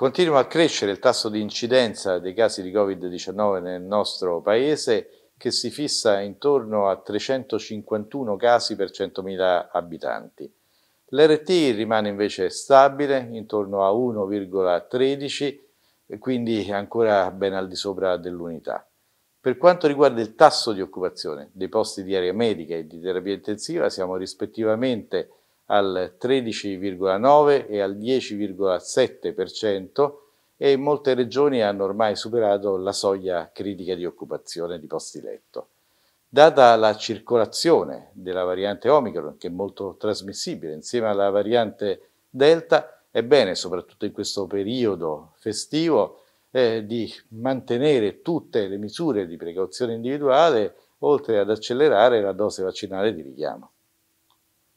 Continua a crescere il tasso di incidenza dei casi di Covid-19 nel nostro paese che si fissa intorno a 351 casi per 100.000 abitanti. L'RT rimane invece stabile intorno a 1,13 quindi ancora ben al di sopra dell'unità. Per quanto riguarda il tasso di occupazione dei posti di area medica e di terapia intensiva siamo rispettivamente al 13,9 e al 10,7% e molte regioni hanno ormai superato la soglia critica di occupazione di posti letto. Data la circolazione della variante Omicron, che è molto trasmissibile, insieme alla variante Delta, è bene, soprattutto in questo periodo festivo, eh, di mantenere tutte le misure di precauzione individuale, oltre ad accelerare la dose vaccinale di richiamo.